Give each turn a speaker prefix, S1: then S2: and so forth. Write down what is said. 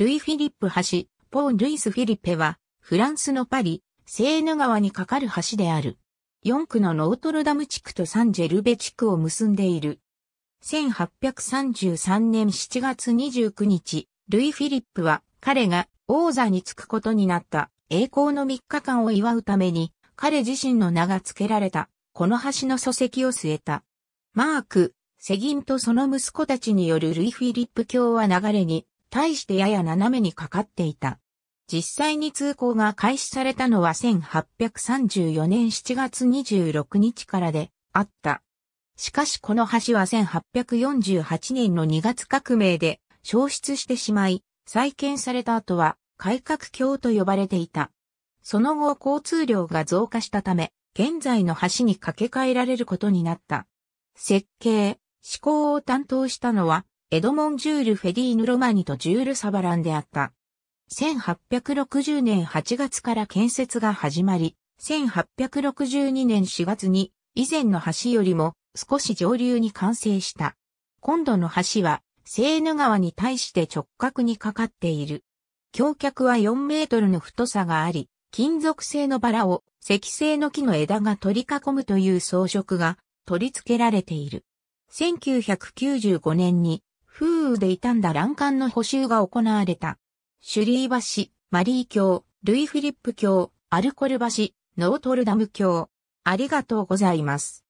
S1: ルイ・フィリップ橋、ポーン・ルイス・フィリペは、フランスのパリ、セーヌ川
S2: に架かる橋である。4区のノートルダム地区とサンジェルベ地区を結んでいる。1833年7月29日、ルイ・フィリップは彼が王座に着くことになった栄光の3日間を祝うために彼自身の名が付けられたこの橋の礎石を据えた。マーク、セギンとその息子たちによるルイ・フィリップ教は流れに対してやや斜めにかかっていた。実際に通行が開始されたのは1834年7月26日からであった。しかしこの橋は1848年の2月革命で消失してしまい、再建された後は改革橋と呼ばれていた。その後交通量が増加したため、現在の橋に架け替えられることになった。設計、施工を担当したのはエドモン・ジュール・フェディーヌ・ロマニとジュール・サバランであった。1860年8月から建設が始まり、1862年4月に以前の橋よりも少し上流に完成した。今度の橋はセーヌ川に対して直角にかかっている。橋脚は4メートルの太さがあり、金属製のバラを石製の木の枝が取り囲むという装飾が取り付けられている。1995年に風で傷んだ欄干の補修が行われた。シュリー橋、マリー橋、ルイ・フィリップ橋、アルコル橋、
S1: ノートルダム橋。ありがとうございます。